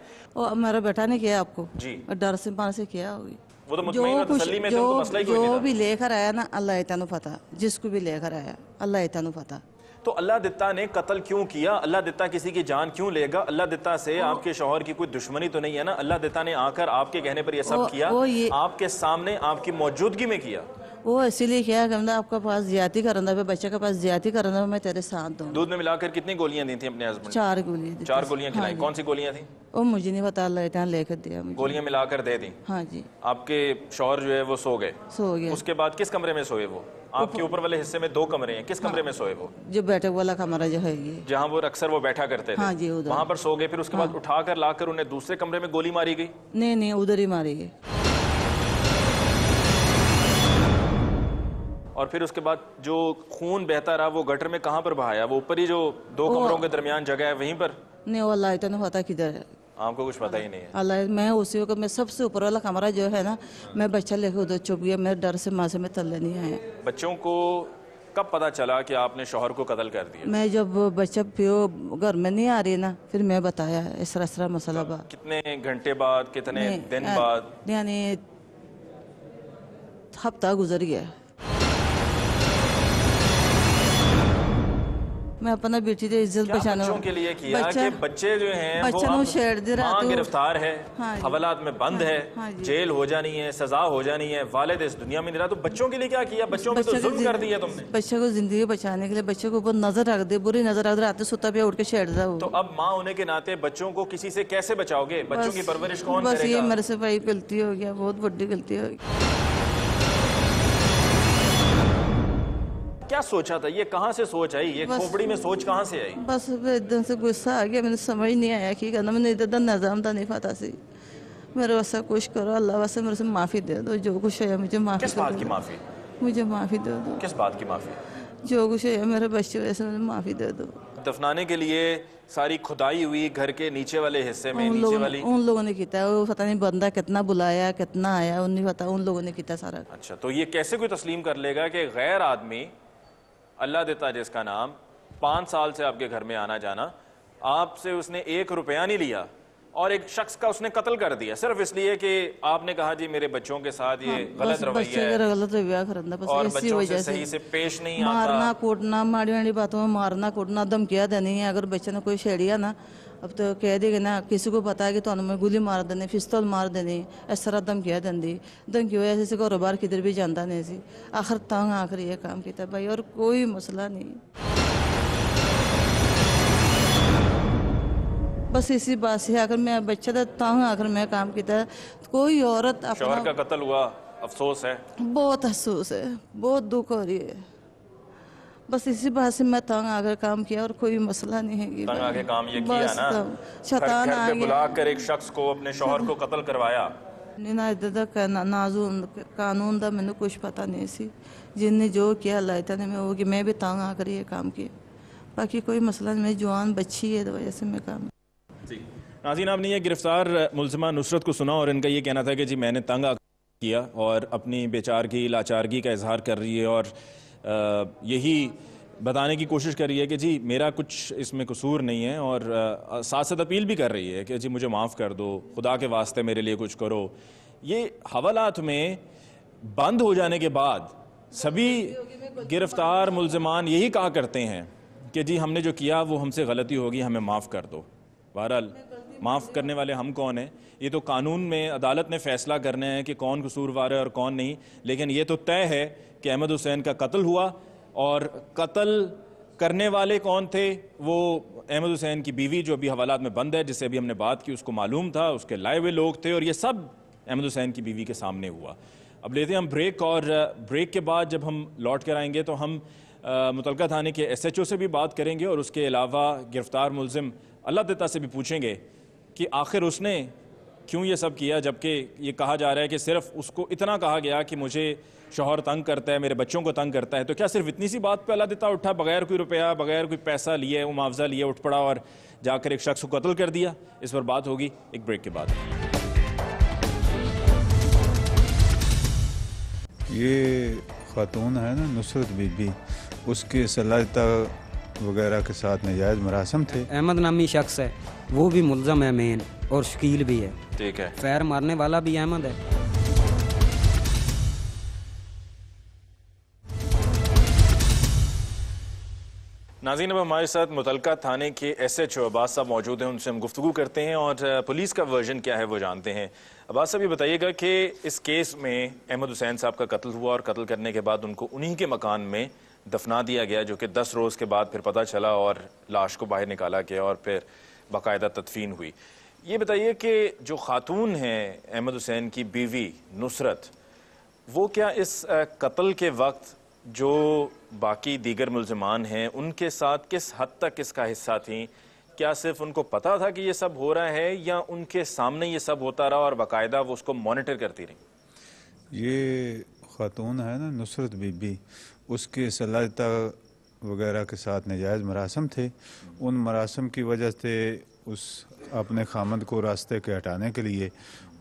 और मेरा बेटा ने किया आपको जी डर से पान से किया होगी वो तो जो कुछ जो जो भी लेकर आया ना अल्लाह तनु फता जिसको भी लेकर आया अल्लाह फता तो अल्लाह दत्ता ने कत्ल क्यों किया अल्लाह दत्ता किसी की जान क्यों लेगा अल्लाह दत्ता से आपके शोहर की कोई दुश्मनी तो नहीं है ना अल्लाह दत्ता ने आकर आपके कहने पर यह सब किया आपके सामने आपकी मौजूदगी में किया वो इसीलिए क्या करना आपके पास ज्यादा कर रहा बच्चे के पास ज्यादा रहा मैं तेरे साथ दूँ दूध में मिलाकर कितनी गोलियाँ दी थी अपने हस्बैंड चार गोलियाँ चार गोलियाँ खिलाई हाँ कौन सी गोलियाँ थी वो मुझे नहीं पता लेटा लेकर दिया गोलियाँ मिलाकर दे दी हाँ जी आपके शोर जो है वो सो गए सो गए उसके बाद किस कमरे में सोए वो आपके ऊपर वाले हिस्से में दो कमरे हैं किस हाँ। कमरे हाँ, में सोए वो जो बैठक वाला कमरा जो है ये जहाँ वो अक्सर वो बैठा करते थे हाँ जी वहाँ पर सो गए फिर उसके हाँ। बाद उठा कर ला कर उन्हें दूसरे कमरे में गोली मारी गई नहीं नहीं उधर ही मारी गई और फिर उसके बाद जो खून बहता रहा वो गटर में कहाँ पर बहाया वो ऊपर ही जो दो कमरों के दरमियान जगह है वहीं पर नहीं वो अल्लाह तन पता किधर है आपको कुछ पता ही नहीं है अल्लाह मैं उसी वक्त मैं सबसे ऊपर वाला कमरा जो है ना मैं बच्चा लेके उधर चुप गया मेरे डर से माँ से मैं तल नहीं आया बच्चों को कब पता चला कि आपने शोहर को कत्ल कर दिया मैं जब बच्चा पियो घर में नहीं आ रही ना फिर मैं बताया इस तरह इसरा मसला बात कितने घंटे बाद कितने दिन बाद यानी हफ्ता गुजर गया मैं अपना बेटी से तो इज्जत बचाना के लिए किया बच्चा, कि बच्चे जो हैं वो गिरफ्तार है हाँ हवालात में बंद हाँ है हाँ जेल हो जानी है सजा हो जानी है वाले इस दुनिया में नहीं रहा तो बच्चों के लिए क्या किया बच्चों को तो जुल्म कर दिया तुमने बच्चे को जिंदगी बचाने के लिए बच्चे को ऊपर नजर रख दे बुरी नजर रख दे रात सुता पे उठ के छेड़ जाओ तो अब माँ होने के नाते बच्चों को किसी से कैसे बचाओगे बच्चों की परवरिश कौन बस ये मेरे से भाई गलती हो गया बहुत बड़ी गलती हो गई क्या सोचा था ये कहाँ से सोच आई ये खोपड़ी में सोच कहाँ से आई बस एकदम से गुस्सा आ गया मैंने समझ नहीं आया कि करना मैंने इधर निजाम था तो नहीं पता सी मेरे वास्ते कुछ करो अल्लाह वैसे मेरे से माफ़ी दे दो जो कुछ है मुझे माफ़ी किस तो बात की माफ़ी मुझे माफ़ी दे दो किस बात की माफ़ी जो कुछ है मेरे बच्चे वैसे मुझे माफ़ी दे दो दफनाने के लिए सारी खुदाई हुई घर के नीचे वाले हिस्से में उन लोगों वाली उन लोगों ने किया वो पता नहीं बंदा कितना बुलाया कितना आया उन्हें पता उन लोगों ने किया सारा अच्छा तो ये कैसे कोई तस्लीम कर लेगा कि गैर आदमी अल्लाह देता है जिसका नाम पाँच साल से आपके घर में आना जाना आपसे उसने एक रुपया नहीं लिया और एक शख्स का उसने कत्ल कर दिया सिर्फ इसलिए कि आपने कहा जी मेरे बच्चों के साथ ये हाँ, गलत रवैया है गलत और बच्चों से सही से पेश नहीं मारना कूटना माड़ी माड़ी बातों में मारना कूटना धमकिया देनी है अगर बच्चे ने कोई छेड़िया ना अब तो कह देंगे ना किसी को पता बताएगी तो मैं गोली मार देने पिस्तौल मार देने इस तरह धमकिया दें धमकी ऐसे घरों बार किधर भी जाता नहीं सी आखिर तंग आखिर यह काम किया भाई और कोई मसला नहीं बस इसी बात से आखिर मैं बच्चा था तंग आखिर मैं काम किया कोई औरत अपना का कत्ल हुआ अफसोस है बहुत अफसोस है बहुत दुख हो रही है बस इसी बात से मैं तंग आकर काम किया और कोई मसला नहीं है तंग आके काम ये किया ना शैतान आ गया बुलाकर एक शख्स को अपने शोहर को कत्ल करवाया ਨਾ ਇਦਾਂ ਦਾ ਨਾਜ਼ੂਨ ਕਾਨੂੰਨ ਦਾ ਮੈਨੂੰ ਕੁਝ ਪਤਾ ਨਹੀਂ ਸੀ ਜਿੰਨੇ ਜੋ ਕਿਹਾ ਲਾਇਤਾ ਨੇ ਮੈਂ ਉਹ ਕਿ ਮੈਂ ਵੀ ਤੰਗ ਆ ਕਰ बाकी कोई मसला नहीं मेरी जवान बच्ची है तो वजह से मैं काम नाजीन आपने ये गिरफ्तार मुलजमा नुसरत को सुना और इनका ये कहना था कि जी मैंने तंग किया और अपनी बेचारगी लाचारगी का इजहार कर रही है और यही बताने की कोशिश कर रही है कि जी मेरा कुछ इसमें कसूर नहीं है और साथ साथ अपील भी कर रही है कि जी मुझे माफ़ कर दो खुदा के वास्ते मेरे लिए कुछ करो ये हवालात में बंद हो जाने के बाद सभी गिरफ्तार मुलजमान यही कहा करते हैं कि जी हमने जो किया वो हमसे गलती होगी हमें माफ़ कर दो बहरहाल माफ़ करने वाले हम कौन हैं ये तो कानून में अदालत ने फैसला करने हैं कि कौन कसूरवार है और कौन नहीं लेकिन ये तो तय है कि अहमद हुसैन का कत्ल हुआ और कत्ल करने वाले कौन थे वो अहमद हुसैन की बीवी जो अभी हवालात में बंद है जिससे अभी हमने बात की उसको मालूम था उसके लाए हुए लोग थे और ये सब अहमद हुसैन की बीवी के सामने हुआ अब लेते हैं हम ब्रेक और ब्रेक के बाद जब हम लौट कर आएंगे तो हम मुतलका थाने के एस एच ओ से भी बात करेंगे और उसके अलावा गिरफ़्तार मुलजिम अल्लाह तता से भी पूछेंगे कि आखिर उसने क्यों ये सब किया जबकि ये कहा जा रहा है कि सिर्फ उसको इतना कहा गया कि मुझे शोहर तंग करता है मेरे बच्चों को तंग करता है तो क्या सिर्फ इतनी सी बात पर अल्लाह देता उठा बगैर कोई रुपया बगैर कोई पैसा लिए मुआवजा लिए उठ पड़ा और जाकर एक शख्स को कत्ल कर दिया इस पर बात होगी एक ब्रेक के बाद ये खातून है ना नुसरत बीबी उसके सलाहता वगैरह के साथ नजायज़ मरासम थे अहमद नामी शख्स है वो भी मुलजम है मेन और शकील भी है ठीक है फैर मारने वाला भी अहमद है नाजीन अब हमारे साथ मुतलका थाने के एस एच ओ अब्बास साहब मौजूद हैं उनसे हम गुफ्तु करते हैं और पुलिस का वर्जन क्या है वो जानते हैं अब्बास साहब ये बताइएगा कि इस केस में अहमद हुसैन साहब का कत्ल हुआ और कत्ल करने के बाद उनको उन्हीं के मकान में दफना दिया गया जो कि दस रोज़ के बाद फिर पता चला और लाश को बाहर निकाला गया और फिर बाकायदा तदफीन हुई ये बताइए कि जो खातून हैं अहमद हुसैन की बीवी नुसरत वो क्या इस कत्ल के वक्त जो बाकी दीगर मुलजमान हैं उनके साथ किस हद तक इसका हिस्सा थी क्या सिर्फ उनको पता था कि ये सब हो रहा है या उनके सामने ये सब होता रहा और बाकायदा वो उसको मॉनिटर करती रही ये खातून है ना नुसरत बीबी उसके सलाहता वगैरह के साथ नजायज़ मरासम थे उन मरासम की वजह से उस अपने खामद को रास्ते के हटाने के लिए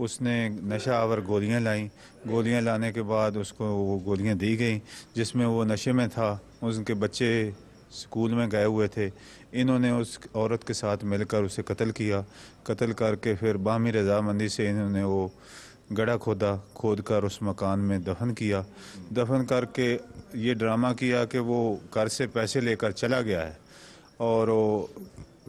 उसने नशा आवर गोलियाँ लाई गोलियाँ लाने के बाद उसको वो गोलियाँ दी गई जिसमें वो नशे में था उनके बच्चे स्कूल में गए हुए थे इन्होंने उस औरत के साथ मिलकर उसे कत्ल किया कत्ल करके फिर बाहमी रजामंदी से इन्होंने वो गड़ा खोदा खोद कर उस मकान में दफन किया दफन करके ये ड्रामा किया कि वो घर से पैसे लेकर चला गया है और वो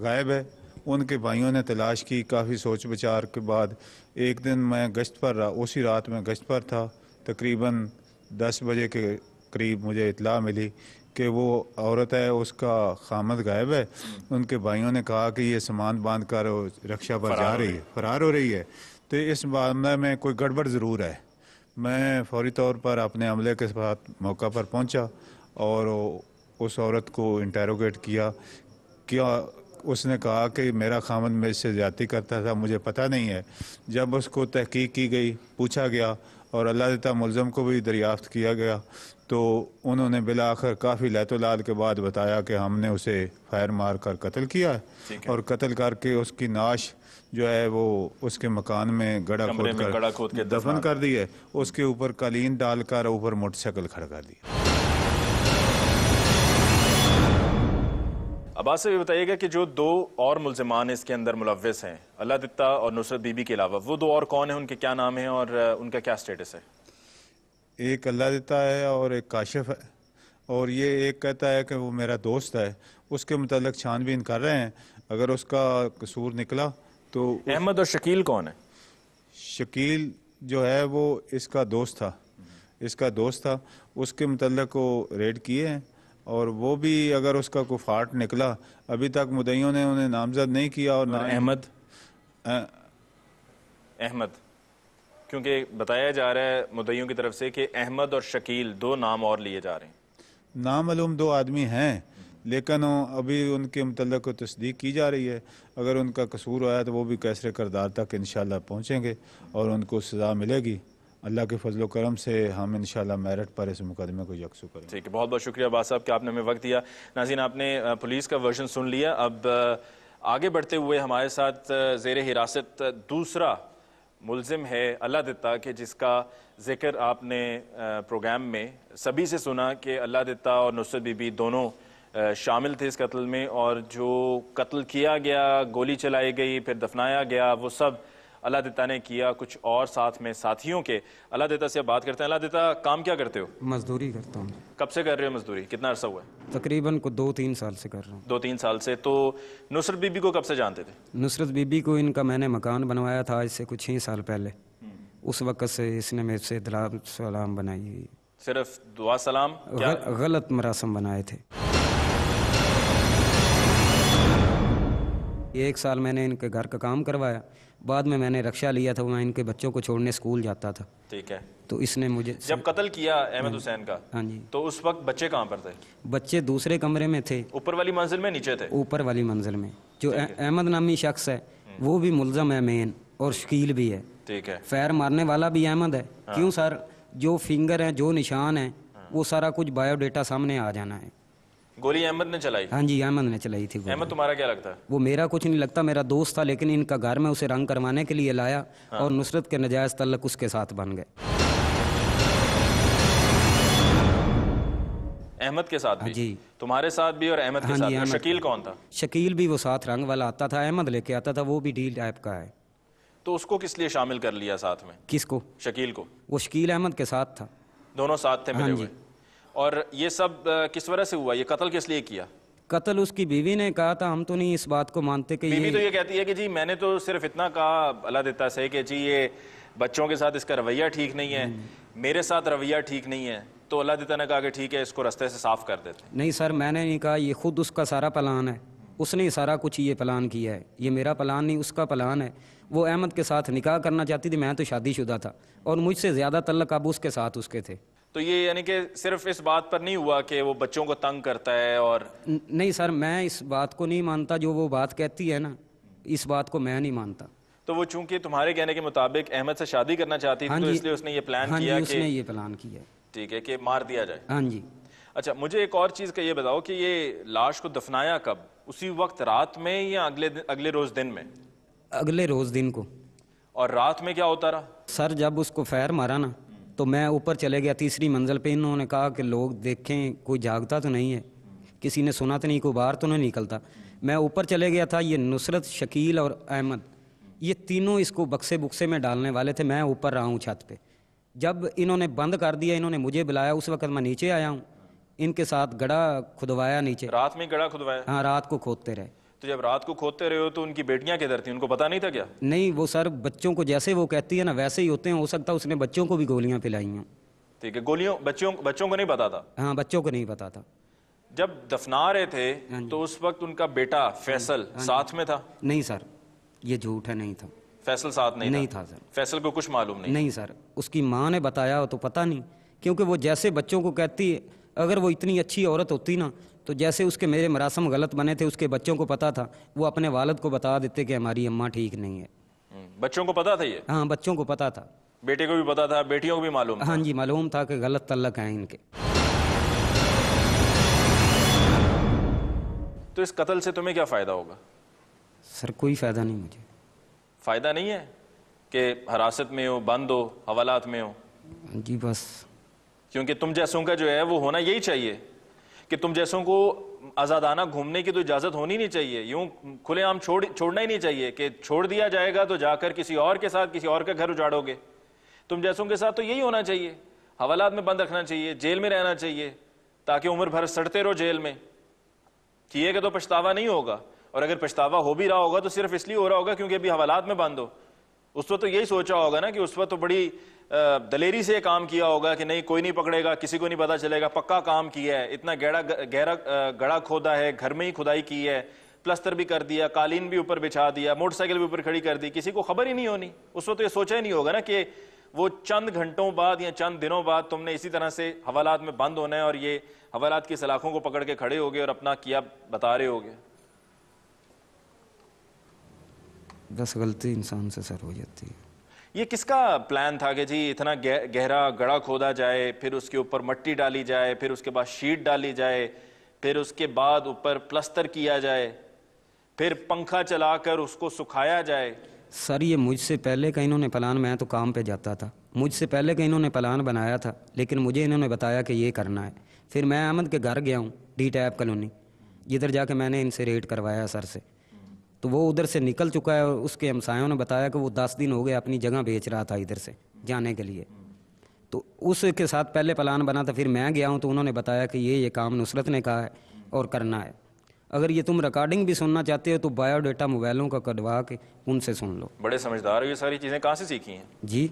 गायब है उनके भाइयों ने तलाश की काफ़ी सोच विचार के बाद एक दिन मैं गश्त पर रहा उसी रात में गश्त पर था तकरीबन दस बजे के करीब मुझे इतला मिली कि वो औरत है उसका खामद गायब है उनके भाइयों ने कहा कि ये सामान बांध कर रक्षा पर जा रही है फरार हो रही है तो इस मामले में कोई गड़बड़ ज़रूर है मैं फौरी तौर पर अपने अमले के साथ मौका पर पहुंचा और उस औरत को इंटेरोगेट किया क्या उसने कहा कि मेरा खामन मेरे से ज्यादा करता था मुझे पता नहीं है जब उसको तहकीक की गई पूछा गया और अल्लाह तला मुलम को भी दरियाफ्त किया गया तो उन्होंने बिला आखिर काफ़ी लहतलाल के बाद बताया कि हमने उसे फायर मार कर कत्ल किया है और कत्ल करके उसकी नाश जो है वो उसके मकान में गड़ा खोद कर गड़ा खोद के दफन कर दी है उसके ऊपर कालीन डालकर ऊपर मोटरसाइकिल खड़ा कर दी अब्बास से भी बताइएगा कि जो दो और मुलजमान इसके अंदर मुलविस हैं दत्ता और नुसरत बीबी के अलावा वो दो और कौन है उनके क्या नाम है और उनका क्या स्टेटस है एक दत्ता है और एक काशिफ है और ये एक कहता है कि वो मेरा दोस्त है उसके मतलब छानबीन कर रहे हैं अगर उसका कसूर निकला तो अहमद और शकील कौन है शकील जो है वो इसका दोस्त था इसका दोस्त था उसके मतलब को रेड किए हैं और वो भी अगर उसका कुफाट निकला अभी तक मुदयों ने उन्हें नामजद नहीं किया और, और अहमद अहमद क्योंकि बताया जा रहा है मुदयों की तरफ से कि अहमद और शकील दो नाम और लिए जा रहे हैं नामूम दो आदमी हैं लेकिन अभी उनके मुतल को तस्दीक की जा रही है अगर उनका कसूर आया तो वो भी कैसरे करदार तक इन पहुँचेंगे और उनको सज़ा मिलेगी अल्लाह के फजल करम से हम इन मेरठ पर इस मुकदमे को यकसू करें ठीक है बहुत बहुत शुक्रिया बाद साहब कि आपने हमें वक्त दिया नाजीन आपने पुलिस का वर्जन सुन लिया अब आगे बढ़ते हुए हमारे साथ जेर हिरासत दूसरा मुलजिम है अल्लाह दत्ता के जिसका जिक्र आपने प्रोग्राम में सभी से सुना कि अल्लाह दत्ता और नुसरत बीबी दोनों शामिल थे इस कत्ल में और जो कत्ल किया गया गोली चलाई गई फिर दफनाया गया वो सब अल्लाह ने किया कुछ और साथ में साथियों के अल्लाह से बात करते हैं अल्लाह काम क्या करते हो मजदूरी करता हूँ कब से कर रहे हो मजदूरी कितना अरसा हुआ है तकरीबन को दो तीन साल से कर रहा हूँ दो तीन साल से तो नुसरत बीबी को कब से जानते थे नुसरत बीबी को इनका मैंने मकान बनवाया था आज से कुछ ही साल पहले हम्म। उस वक्त से इसने मेरे से दलाम सलाम बनाई हुई सिर्फ दुआ सलाम गल, गलत मरासम बनाए थे एक साल मैंने इनके घर का काम करवाया बाद में मैंने रक्षा लिया था मैं इनके बच्चों को छोड़ने स्कूल जाता था ठीक है तो इसने मुझे जब कत्ल किया अहमद हाँ हुसैन का हाँ जी तो उस वक्त बच्चे कहाँ पर थे बच्चे दूसरे कमरे में थे ऊपर वाली मंजिल में नीचे थे ऊपर वाली मंजिल में जो अहमद नामी शख्स है हम्म। वो भी मुलजम है मेन और शकील भी है ठीक है फैर मारने वाला भी अहमद है हाँ। क्यों सर जो फिंगर है जो निशान है हाँ। वो सारा कुछ बायोडेटा सामने आ जाना है गोली अहमद ने चलाई हाँ जी अहमद ने चलाई थी अहमद तुम्हारा क्या लगता है वो मेरा कुछ नहीं लगता मेरा दोस्त था लेकिन इनका घर में उसे रंग करवाने के लिए लाया हाँ। और नुसरत के नजायज़ तलक उसके साथ बन गए अहमद के साथ हाँ भी जी तुम्हारे साथ भी और अहमद हाँ के साथ भी शकील कौन था शकील भी वो साथ रंग वाला आता था अहमद लेके आता था वो भी डील टाइप का है तो उसको किस लिए शामिल कर लिया साथ में किसको शकील को वो शकील अहमद के साथ था दोनों साथ थे मिले हाँ हुए और ये सब किस वजह से हुआ ये कत्ल किस लिए किया कत्ल उसकी बीवी ने कहा था हम तो नहीं इस बात को मानते कि बीवी ये... तो ये कहती है कि जी मैंने तो सिर्फ इतना कहा अल्लाह देता से कि जी ये बच्चों के साथ इसका रवैया ठीक नहीं है हम्म। मेरे साथ रवैया ठीक नहीं है तो अल्लाह देता ने कहा कि ठीक है इसको रास्ते से साफ कर देते नहीं सर मैंने नहीं कहा ये खुद उसका सारा प्लान है उसने सारा कुछ ये प्लान किया है ये मेरा प्लान नहीं उसका प्लान है वो अहमद के साथ निकाह करना चाहती थी मैं तो शादीशुदा था और मुझसे ज़्यादा तल्लक अब उसके साथ उसके थे तो ये यानी कि सिर्फ इस बात पर नहीं हुआ कि वो बच्चों को तंग करता है और नहीं सर मैं इस बात को नहीं मानता जो वो बात कहती है ना इस बात को मैं नहीं मानता तो वो चूंकि तुम्हारे कहने के मुताबिक अहमद से शादी करना चाहती थी हाँ तो इसलिए उसने ये प्लान हाँ किया उसने ये प्लान किया ठीक है कि मार दिया जाए हाँ जी अच्छा मुझे एक और चीज़ का ये बताओ कि ये लाश को दफनाया कब उसी वक्त रात में या अगले अगले रोज़ दिन में अगले रोज़ दिन को और रात में क्या होता रहा सर जब उसको फैर मारा ना तो मैं ऊपर चले गया तीसरी मंजिल पे इन्होंने कहा कि लोग देखें कोई जागता तो नहीं है किसी ने सुना तो नहीं कोई बाहर तो नहीं निकलता मैं ऊपर चले गया था ये नुसरत शकील और अहमद ये तीनों इसको बक्से बुक्से में डालने वाले थे मैं ऊपर रहा हूँ छत पर जब इन्होंने बंद कर दिया इन्होंने मुझे बुलाया उस वक्त मैं नीचे आया हूँ इनके साथ गड़ा खुदवाया नीचे रात में गड़ा खुदवाया हाँ रात को खोदते रहे तो जब रात को खोते रहे हो तो उनकी बेटियां किधर थी उनको पता नहीं था क्या नहीं वो सर बच्चों को जैसे वो कहती है ना वैसे ही होते हैं हो सकता उसने बच्चों को भी गोलियां पिलाई हैं ठीक है गोलियों बच्चों बच्चों को नहीं पता था हाँ बच्चों को नहीं पता था जब दफना रहे थे हाँ तो उस वक्त उनका बेटा हाँ फैसल हाँ साथ में था नहीं सर ये झूठ है नहीं था फैसल साथ नहीं नहीं था सर फैसल को कुछ मालूम नहीं नहीं सर उसकी माँ ने बताया तो पता नहीं क्योंकि वो जैसे बच्चों को कहती है अगर वो इतनी अच्छी औरत होती ना तो जैसे उसके मेरे मरासम गलत बने थे उसके बच्चों को पता था वो अपने वालद को बता देते कि हमारी अम्मा ठीक नहीं है हम्म, बच्चों को पता था ये हाँ बच्चों को पता था बेटे को भी पता था बेटियों को भी मालूम हाँ जी मालूम था कि गलत तलक है इनके तो इस कत्ल से तुम्हें क्या फ़ायदा होगा सर कोई फ़ायदा नहीं मुझे फ़ायदा नहीं है कि हरासत में हो बंद हो हवालात में हो हाँ जी बस क्योंकि तुम जैसों का जो है वो होना यही चाहिए कि तुम जैसों को आज़ादाना घूमने की तो इजाज़त होनी नहीं चाहिए यूं खुलेआम छोड़ छोड़ना ही नहीं चाहिए कि छोड़ दिया जाएगा तो जाकर किसी और के साथ किसी और का घर उजाड़ोगे तुम जैसों के साथ तो यही होना चाहिए हवालात में बंद रखना चाहिए जेल में रहना चाहिए ताकि उम्र भर सड़ते रहो जेल में किएगा तो पछतावा नहीं होगा और अगर पछतावा हो भी रहा होगा तो सिर्फ इसलिए हो रहा होगा क्योंकि अभी हवालात में बंद हो उस वक्त तो यही सोचा होगा ना कि उस वक्त तो बड़ी दलेरी से काम किया होगा कि नहीं कोई नहीं पकड़ेगा किसी को नहीं पता चलेगा पक्का काम किया है इतना गहरा गहरा गड़ा खोदा है घर में ही खुदाई की है प्लस्तर भी कर दिया कालीन भी ऊपर बिछा दिया मोटरसाइकिल भी ऊपर खड़ी कर दी किसी को खबर ही नहीं होनी उस वक्त तो ये सोचा ही नहीं होगा ना कि वो चंद घंटों बाद या चंद दिनों बाद तुमने इसी तरह से हवालात में बंद होना है और ये हवालात की सलाखों को पकड़ के खड़े हो गए और अपना किया बता रहे गए बस गलती इंसान से सर हो जाती है ये किसका प्लान था कि जी इतना गहरा गड़ा खोदा जाए फिर उसके ऊपर मट्टी डाली जाए फिर उसके बाद शीट डाली जाए फिर उसके बाद ऊपर प्लस्तर किया जाए फिर पंखा चलाकर उसको सुखाया जाए सर ये मुझसे पहले का इन्होंने प्लान मैं तो काम पे जाता था मुझसे पहले का इन्होंने प्लान बनाया था लेकिन मुझे इन्होंने बताया कि ये करना है फिर मैं अहमद के घर गया हूँ डी टैप कॉलोनी इधर जाके मैंने इनसे रेट करवाया सर से तो वो उधर से निकल चुका है और उसके हमसायों ने बताया कि वो दस दिन हो गए अपनी जगह बेच रहा था इधर से जाने के लिए तो उसके साथ पहले प्लान बना था फिर मैं गया हूँ तो उन्होंने बताया कि ये ये काम नुसरत ने कहा है और करना है अगर ये तुम रिकॉर्डिंग भी सुनना चाहते हो तो बायोडाटा मोबाइलों का कटवा के उनसे सुन लो बड़े समझदार हो ये सारी चीज़ें कहाँ से सीखी हैं जी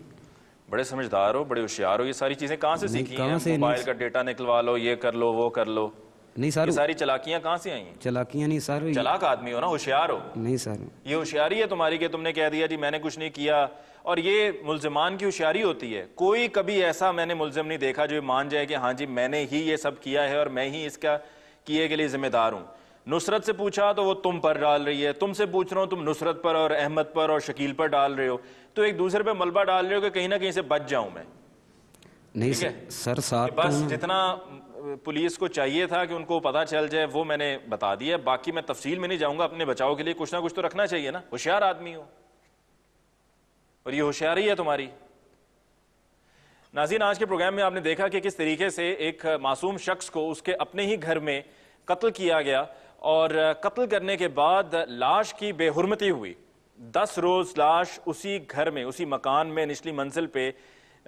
बड़े समझदार हो बड़े होशियार हो ये सारी चीज़ें कहाँ से सीखी हैं मोबाइल का डेटा निकलवा लो ये कर लो वो कर लो नहीं सर सारी चलाकियां कहाँ से आई चलाकियां नहीं सर चलाक आदमी हो ना होशियार हो नहीं सर ये होशियारी है तुम्हारी कि तुमने कह दिया जी मैंने कुछ नहीं किया और ये मुलजमान की होशियारी होती है कोई कभी ऐसा मैंने मुलजम नहीं देखा जो मान जाए कि हाँ जी मैंने ही ये सब किया है और मैं ही इसका किए के लिए जिम्मेदार हूँ नुसरत से पूछा तो वो तुम पर डाल रही है तुमसे पूछ रहा हूँ तुम नुसरत पर और अहमद पर और शकील पर डाल रहे हो तो एक दूसरे पर मलबा डाल रहे हो कि कहीं ना कहीं से बच जाऊँ मैं नहीं सर सर साथ बस तो- जितना पुलिस को चाहिए था कि उनको पता चल जाए वो मैंने बता दिया बाकी मैं तफसील में नहीं जाऊंगा अपने बचाव के लिए कुछ ना कुछ तो रखना चाहिए ना होशियार आदमी हो और ये होशियारी है तुम्हारी नाजीन आज के प्रोग्राम में आपने देखा कि किस तरीके से एक मासूम शख्स को उसके अपने ही घर में कत्ल किया गया और कत्ल करने के बाद लाश की बेहरमती हुई दस रोज़ लाश उसी घर में उसी मकान में निचली मंजिल पे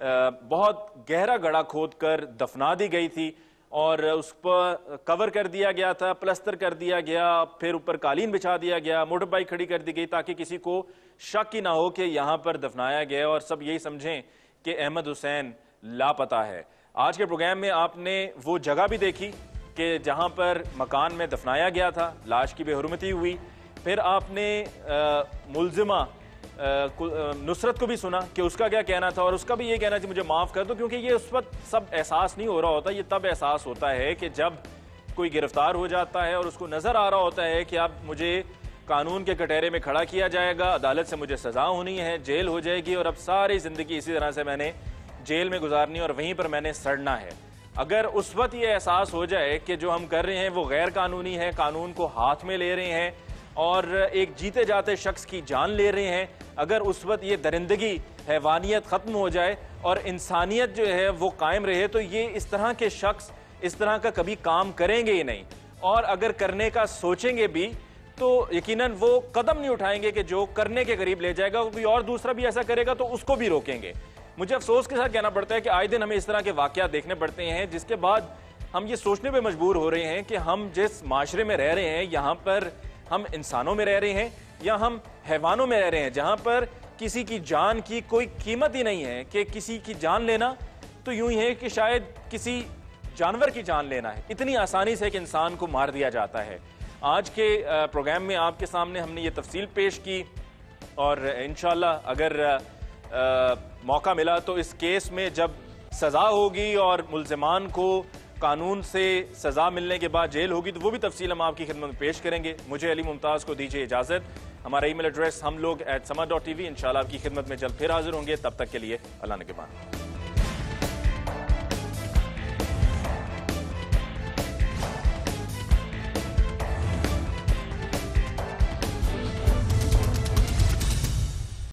बहुत गहरा गड़ा खोद कर दफना दी गई थी और उस पर कवर कर दिया गया था प्लस्तर कर दिया गया फिर ऊपर कालीन बिछा दिया गया मोटर बाइक खड़ी कर दी गई ताकि किसी को शक ही ना हो कि यहाँ पर दफनाया गया और सब यही समझें कि अहमद हुसैन लापता है आज के प्रोग्राम में आपने वो जगह भी देखी कि जहाँ पर मकान में दफनाया गया था लाश की बेहरमती हुई फिर आपने मुलजमा नुसरत को भी सुना कि उसका क्या कहना था और उसका भी ये कहना था मुझे माफ़ कर दो क्योंकि ये उस वक्त सब एहसास नहीं हो रहा होता ये तब एहसास होता है कि जब कोई गिरफ्तार हो जाता है और उसको नज़र आ रहा होता है कि अब मुझे कानून के कटहरे में खड़ा किया जाएगा अदालत से मुझे सज़ा होनी है जेल हो जाएगी और अब सारी ज़िंदगी इसी तरह से मैंने जेल में गुजारनी और वहीं पर मैंने सड़ना है अगर उस वक्त ये एहसास हो जाए कि जो हम कर रहे हैं वो गैर कानूनी है कानून को हाथ में ले रहे हैं और एक जीते जाते शख्स की जान ले रहे हैं अगर उस वक्त ये दरिंदगी हैवानियत ख़त्म हो जाए और इंसानियत जो है वो कायम रहे तो ये इस तरह के शख्स इस तरह का कभी काम करेंगे ही नहीं और अगर करने का सोचेंगे भी तो यकीनन वो कदम नहीं उठाएंगे कि जो करने के करीब ले जाएगा कोई और दूसरा भी ऐसा करेगा तो उसको भी रोकेंगे मुझे अफसोस के साथ कहना पड़ता है कि आए दिन हमें इस तरह के वाक़ देखने पड़ते हैं जिसके बाद हम ये सोचने पर मजबूर हो रहे हैं कि हम जिस माशरे में रह रहे हैं यहाँ पर हम इंसानों में रह रहे हैं या हम हैवानों में रह रहे हैं जहाँ पर किसी की जान की कोई कीमत ही नहीं है कि किसी की जान लेना तो यूं ही है कि शायद किसी जानवर की जान लेना है इतनी आसानी से एक इंसान को मार दिया जाता है आज के प्रोग्राम में आपके सामने हमने ये तफसील पेश की और इन अगर आ, मौका मिला तो इस केस में जब सज़ा होगी और मुलजमान को कानून से सज़ा मिलने के बाद जेल होगी तो वो भी तफसील हम आपकी खिदमत में पेश करेंगे मुझे अली मुमताज़ को दीजिए इजाज़त हमारा ई मेल एड्रेस हम लोग एट समा डॉट टी वी इनशाला आपकी खिदमत में जल्द फिर हाजिर होंगे तब तक के लिए अल्लाह के